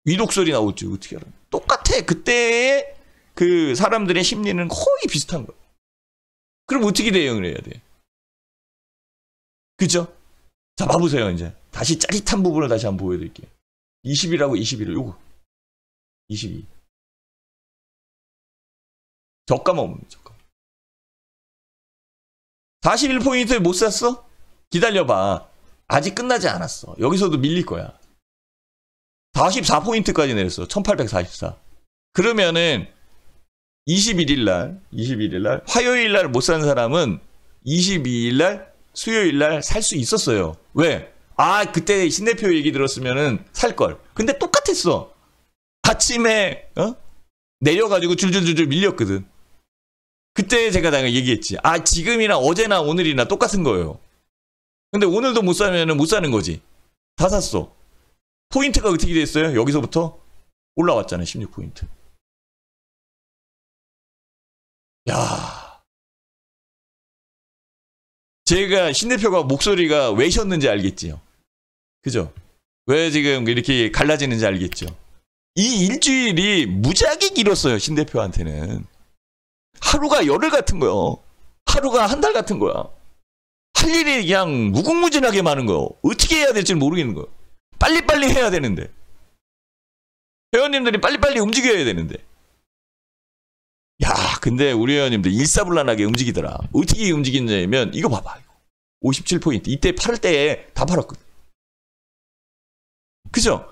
위독 소리 나올지 어떻게 알아? 똑같아. 그때의 그 사람들의 심리는 거의 비슷한 거야. 그럼 어떻게 대응을 해야 돼 그죠? 자, 봐보세요, 이제. 다시 짜릿한 부분을 다시 한번 보여드릴게요. 20이라고 21, 요거. 22. 저가만 옵니 저가. 41포인트에 못 샀어? 기다려봐. 아직 끝나지 않았어. 여기서도 밀릴 거야. 44포인트까지 내렸어. 1844. 그러면은 21일 날, 21일 날 화요일 날 못 산 사람은 22일 날 수요일 날 살 수 있었어요. 왜? 아, 그때 신 대표 얘기 들었으면은 살 걸. 근데 똑같았어. 아침에 어? 내려가지고 줄줄줄줄 밀렸거든. 그때 제가 당연히 얘기했지. 아, 지금이나 어제나 오늘이나 똑같은 거예요. 근데 오늘도 못 사면은 못 사는 거지. 다 샀어. 포인트가 어떻게 됐어요? 여기서부터 올라왔잖아요. 16포인트. 야 제가 신 대표가 목소리가 왜 쉬었는지 알겠지요. 그죠? 왜 지금 이렇게 갈라지는지 알겠죠? 이 일주일이 무지하게 길었어요, 신 대표한테는. 하루가 열흘 같은 거요. 하루가 한 달 같은 거야. 할 일이 그냥 무궁무진하게 많은 거요. 어떻게 해야 될지 모르겠는 거요. 빨리빨리 해야 되는데. 회원님들이 빨리빨리 움직여야 되는데. 야, 근데 우리 회원님들 일사불란하게 움직이더라. 어떻게 움직이냐면 이거 봐봐. 57포인트. 이때 팔 때에 다 팔았거든. 그죠?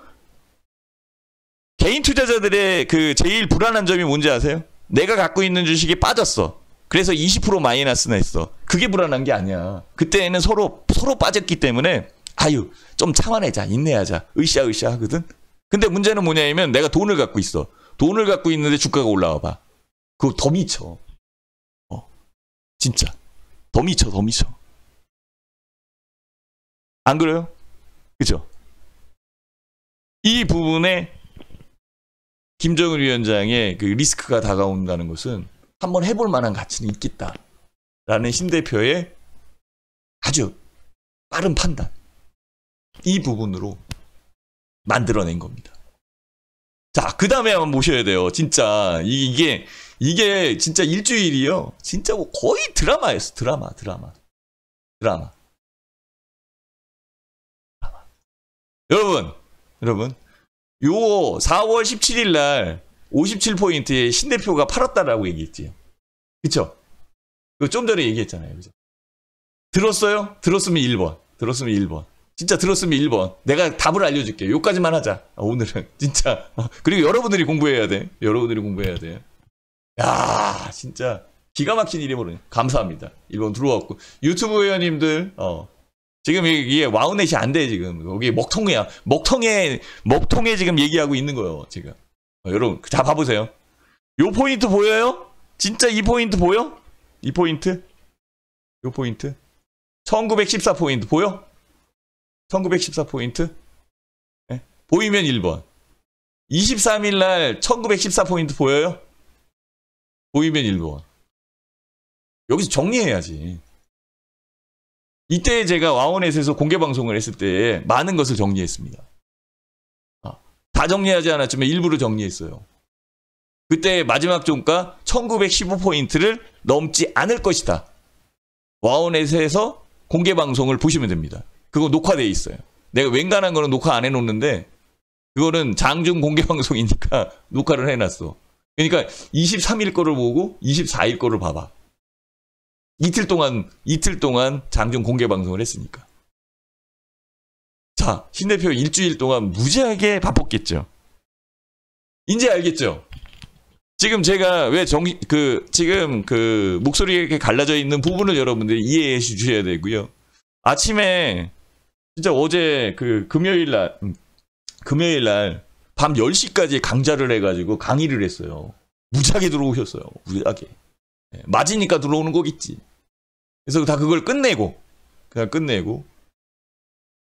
개인 투자자들의 그 제일 불안한 점이 뭔지 아세요? 내가 갖고 있는 주식이 빠졌어. 그래서 20% 마이너스 나했어 그게 불안한 게 아니야. 그때는 서로 서로 빠졌기 때문에 아유 좀 참아내자 인내하자 으쌰으쌰 하거든. 근데 문제는 뭐냐면 내가 돈을 갖고 있어. 돈을 갖고 있는데 주가가 올라와 봐. 그거 더 미쳐. 어, 진짜. 더 미쳐, 더 미쳐. 안 그래요? 그죠? 이 부분에 김정은 위원장의 그 리스크가 다가온다는 것은 한번 해볼 만한 가치는 있겠다. 라는 신 대표의 아주 빠른 판단. 이 부분으로 만들어낸 겁니다. 자, 그 다음에 한번 모셔야 돼요. 진짜. 이게 이게 진짜 일주일이요. 진짜 뭐 거의 드라마였어. 드라마, 드라마. 드라마. 드라마. 여러분, 여러분. 요 4월 17일 날 57포인트에 신 대표가 팔았다라고 얘기했지요. 그쵸? 그좀 전에 얘기했잖아요. 그죠? 들었어요? 들었으면 1번. 들었으면 1번. 진짜 들었으면 1번. 내가 답을 알려줄게요. 여까지만 하자. 아, 오늘은. 진짜. 그리고 여러분들이 공부해야 돼. 여러분들이 공부해야 돼. 야 진짜 기가 막힌 일이 모르니 감사합니다. 일본 들어왔고 유튜브 회원님들 어 지금 이게 와우넷이 안 돼 지금 여기 먹통이야 먹통에 먹통에 지금 얘기하고 있는 거예요 지금 어, 여러분 다 봐보세요. 요 포인트 보여요? 진짜 이 포인트 보여? 이 포인트? 요 포인트? 1914 포인트 보여? 1914 포인트? 네? 보이면 1번. 23일 날 1914 포인트 보여요? 보이면 1번. 여기서 정리해야지. 이때 제가 와원넷에서 공개 방송을 했을 때 많은 것을 정리했습니다. 아, 다 정리하지 않았지만 일부러 정리했어요. 그때 마지막 종가 1915포인트를 넘지 않을 것이다. 와원넷에서 공개 방송을 보시면 됩니다. 그거 녹화되어 있어요. 내가 웬간한 거는 녹화 안 해놓는데 그거는 장중 공개 방송이니까 녹화를 해놨어. 그러니까 23일 거를 보고 24일 거를 봐봐. 이틀 동안 이틀 동안 장중 공개 방송을 했으니까. 자, 신 대표 일주일 동안 무지하게 바빴겠죠. 이제 알겠죠? 지금 제가 왜 정, 그, 지금 그, 목소리가 이렇게 갈라져 있는 부분을 여러분들이 이해해 주셔야 되고요. 아침에, 진짜 어제 그, 금요일 날, 음, 금요일 날, 밤 10시까지 강좌를 해가지고 강의를 했어요. 무지하게 들어오셨어요. 무지하게. 예, 맞으니까 들어오는 거겠지. 그래서 다 그걸 끝내고, 그냥 끝내고.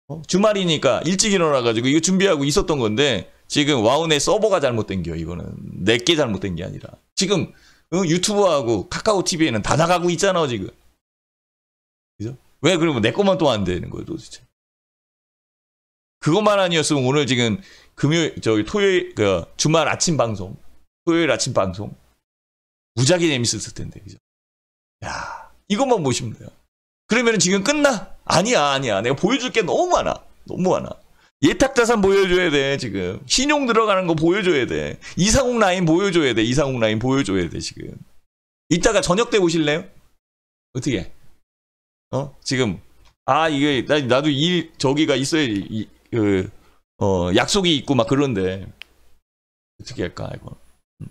어? 주말이니까 일찍 일어나가지고 이거 준비하고 있었던 건데, 지금 와운의 서버가 잘못된 게요, 이거는. 내게 잘못된 게 아니라. 지금 어? 유튜브하고 카카오 TV에는 다 나가고 있잖아, 지금. 그죠? 왜 그러면 내 것만 또 안 되는 거예요, 도대체. 그것만 아니었으면 오늘 지금 금요일 저기 토요일 그 주말 아침 방송 토요일 아침 방송 무작위 재밌었을 텐데 그죠? 야 이것만 보시면 돼요. 그러면 지금 끝나? 아니야 아니야 내가 보여줄 게 너무 많아 너무 많아. 예탁자산 보여줘야 돼 지금 신용 들어가는 거 보여줘야 돼 이상욱 라인 보여줘야 돼 이상욱 라인 보여줘야 돼 지금 이따가 저녁 때 오실래요? 어떻게? 어 지금 아 이게 나, 나도 일 저기가 있어야 이, 그 어, 약속이 있고 막 그런데 어떻게 할까 이거 음.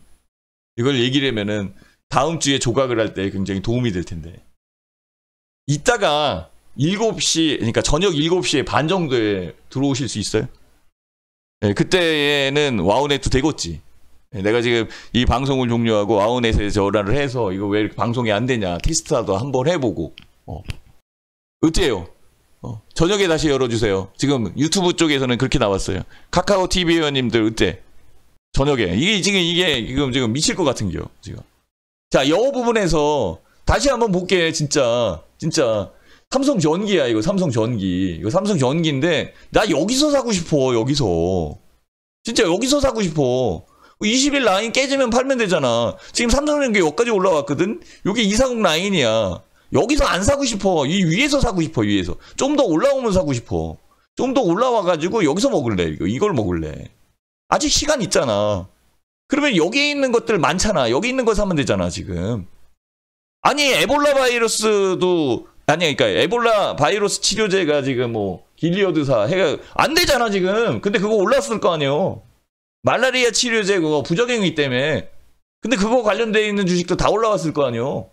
이걸 얘기를 하면은 다음 주에 조각을 할 때 굉장히 도움이 될 텐데 이따가 7시 그러니까 저녁 7시에 반 정도에 들어오실 수 있어요? 네, 그때는 와우넷도 되겠지 네, 내가 지금 이 방송을 종료하고 와우넷에 전화를 해서 이거 왜 이렇게 방송이 안 되냐 테스트라도 한번 해보고 어. 어때요? 어, 저녁에 다시 열어주세요. 지금 유튜브 쪽에서는 그렇게 나왔어요. 카카오 TV 회원님들 그때 저녁에 이게 지금 이게 지금 지금 미칠 것 같은겨 지금. 자 여우 부분에서 다시 한번 볼게 진짜 진짜 삼성 전기야 이거 삼성 전기 이거 삼성 전기인데 나 여기서 사고 싶어 여기서 진짜 여기서 사고 싶어 20일 라인 깨지면 팔면 되잖아 지금 삼성 전기 여기까지 올라왔거든 이게 이사국 라인이야 여기서 안 사고 싶어. 이 위에서 사고 싶어. 위에서. 좀 더 올라오면 사고 싶어. 좀 더 올라와가지고 여기서 먹을래. 이거. 이걸 먹을래. 아직 시간 있잖아. 그러면 여기에 있는 것들 많잖아. 여기 있는 거 사면 되잖아, 지금. 아니, 에볼라 바이러스도, 아니, 그러니까 에볼라 바이러스 치료제가 지금 뭐, 길리어드사 해가, 안 되잖아, 지금. 근데 그거 올랐을 거 아니에요. 말라리아 치료제 그거 부작용이 때문에. 근데 그거 관련되어 있는 주식도 다 올라왔을 거 아니에요.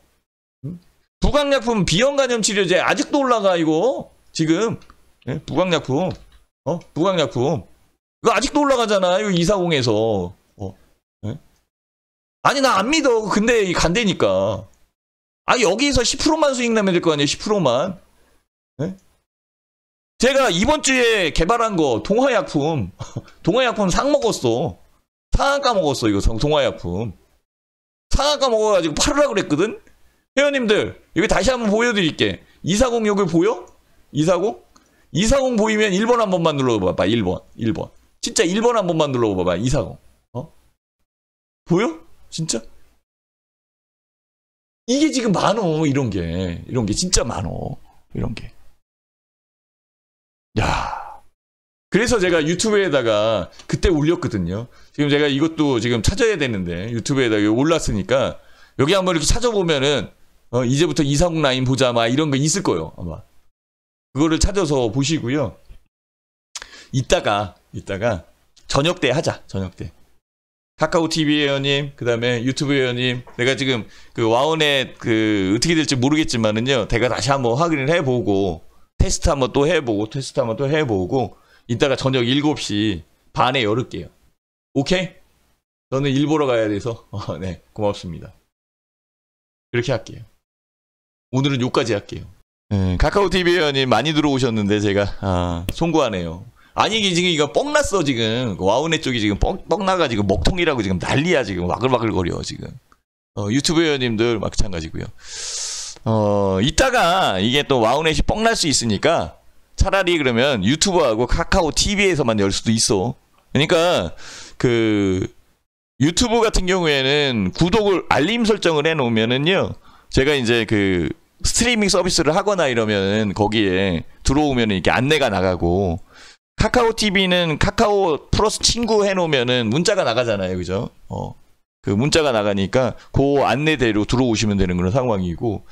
부강약품 비형간염 치료제 아직도 올라가 이거 지금 예? 부강약품 어 부강약품 이거 아직도 올라가잖아 이거 240에서 어 예? 아니 나 안 믿어 근데 간대니까 아 여기서 10%만 수익 나면 될 거 아니에요 10%만 예? 제가 이번 주에 개발한 거 동화약품 동화약품 상 먹었어 상한가 먹었어 이거 동화약품 상한가 먹어가지고 팔으라 그랬거든 회원님들 여기 다시 한번 보여드릴게. 240 여기 보여? 240? 240 보이면 1번 한 번만 눌러봐봐. 1번. 1번. 진짜 1번 한 번만 눌러봐봐. 240. 어? 보여? 진짜? 이게 지금 많어. 이런 게. 이런 게 진짜 많어. 이런 게. 야. 그래서 제가 유튜브에다가 그때 올렸거든요. 지금 제가 이것도 지금 찾아야 되는데 유튜브에다가 올랐으니까 여기 한번 이렇게 찾아보면은 어, 이제부터 이상국 라인 보자 막 이런 거 있을 거예요 아마 그거를 찾아서 보시고요 이따가 이따가 저녁 때 하자 저녁 때 카카오 TV 회원님, 그 다음에 유튜브 회원님, 내가 지금 그 와운의 그 어떻게 될지 모르겠지만은요, 내가 다시 한번 확인을 해보고, 테스트 한번 또 해보고, 테스트 한번 또 해보고, 이따가 저녁 7시 반에 열을게요. 오케이? 저는 일 보러 가야 돼서, 어, 네, 고맙습니다. 이렇게 할게요. 오늘은 요까지 할게요. 네, 카카오 TV 회원님 많이 들어오셨는데 제가 아, 송구하네요. 아니 이게 지금 이거 뻥났어 지금 그 와우네 쪽이 지금 뻥, 뻥나가 지금 먹통이라고 지금 난리야 지금 와글와글거려 지금 어, 유튜브 회원님들 마찬가지고요. 어 이따가 이게 또 와우넷이 뻥날 수 있으니까 차라리 그러면 유튜브하고 카카오 TV에서만 열 수도 있어. 그러니까 그 유튜브 같은 경우에는 구독을 알림 설정을 해놓으면은요 제가 이제 그 스트리밍 서비스를 하거나 이러면 거기에 들어오면 이렇게 안내가 나가고 카카오 TV는 카카오 플러스 친구 해놓으면은 문자가 나가잖아요, 그죠? 어. 그 문자가 나가니까 그 안내대로 들어오시면 되는 그런 상황이고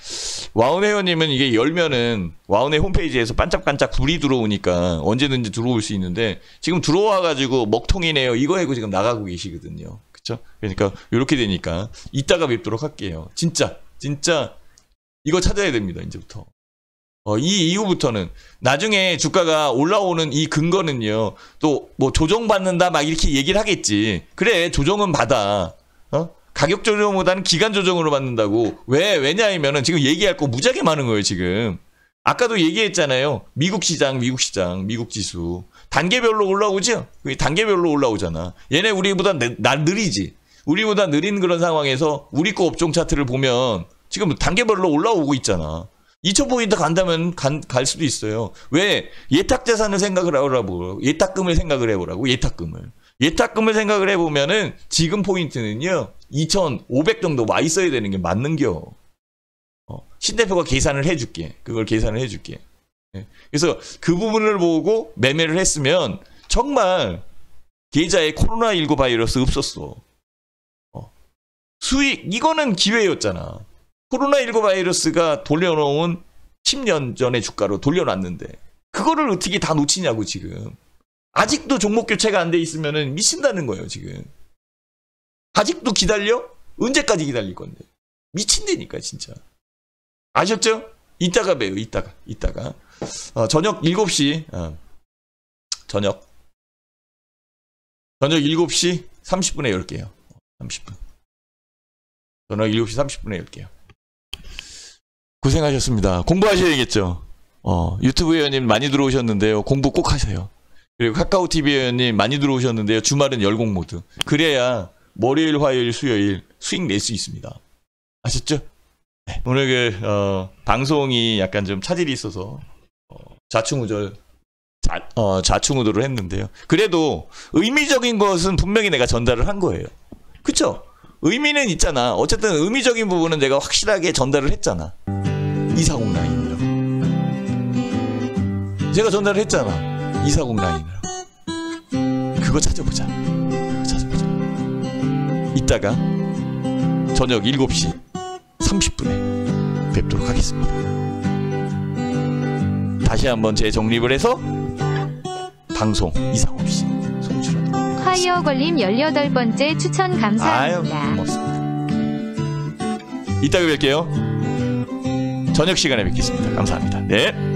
와운 회원님은 이게 열면은 와운의 홈페이지에서 반짝반짝 불이 들어오니까 언제든지 들어올 수 있는데 지금 들어와 가지고 먹통이네요 이거 해고 지금 나가고 계시거든요 그쵸 그러니까 이렇게 되니까 이따가 뵙도록 할게요 진짜 진짜 이거 찾아야 됩니다. 이제부터. 어, 이 이후부터는 나중에 주가가 올라오는 이 근거는요. 또 뭐 조정 받는다 막 이렇게 얘기를 하겠지. 그래 조정은 받아. 어? 가격 조정보다는 기간 조정으로 받는다고. 왜 왜냐하면은 지금 얘기할 거 무지하게 많은 거예요 지금. 아까도 얘기했잖아요. 미국 시장, 미국 시장, 미국 지수 단계별로 올라오죠. 단계별로 올라오잖아. 얘네 우리보다 나 느리지. 우리보다 느린 그런 상황에서 우리 거 업종 차트를 보면 지금 단계별로 올라오고 있잖아. 2천 포인트 간다면 간, 갈 수도 있어요. 왜? 예탁 재산을 생각을 하라고. 예탁금을 생각을 해보라고. 예탁금을. 예탁금을 생각을 해보면은 지금 포인트는요. 2,500 정도 와 있어야 되는 게 맞는겨. 어, 신 대표가 계산을 해줄게. 그걸 계산을 해줄게. 네. 그래서 그 부분을 보고 매매를 했으면 정말 계좌에 코로나19 바이러스 없었어. 어. 수익 이거는 기회였잖아. 코로나19 바이러스가 돌려놓은 10년 전의 주가로 돌려놨는데 그거를 어떻게 다 놓치냐고 지금. 아직도 종목 교체가 안 돼있으면 미친다는 거예요, 지금. 아직도 기다려? 언제까지 기다릴 건데? 미친다니까, 진짜. 아셨죠? 이따가 봬요, 이따가, 이따가. 어, 저녁 7시, 어, 저녁. 저녁 7시 30분에 열게요. 30분. 저녁 7시 30분에 열게요. 고생하셨습니다. 공부하셔야겠죠. 어, 유튜브 회원님 많이 들어오셨는데요. 공부 꼭 하세요. 그리고 카카오 TV 회원님 많이 들어오셨는데요. 주말은 열공 모드. 그래야 월요일, 화요일, 수요일 수익 낼 수 있습니다. 아셨죠? 네. 오늘 그 어, 방송이 약간 좀 차질이 있어서 어, 자충우절 자, 어, 자충우돌을 했는데요. 그래도 의미적인 것은 분명히 내가 전달을 한 거예요. 그쵸? 의미는 있잖아. 어쨌든 의미적인 부분은 내가 확실하게 전달을 했잖아. 이4 0 라인이라고. 제가 전달을 했잖아. 이4 0 라인이라고. 그거 찾아보자. 그거 찾아보자. 이따가 저녁 7시 30분에 뵙도록 하겠습니다. 다시 한번 재정립을 해서 방송 이상없 이 송출하도록 하겠습니다. 화이어 걸림 18번째 추천 감사합니다. 아유, 고맙습니다. 이따가 뵐게요. 저녁 시간에 뵙겠습니다. 감사합니다. 네.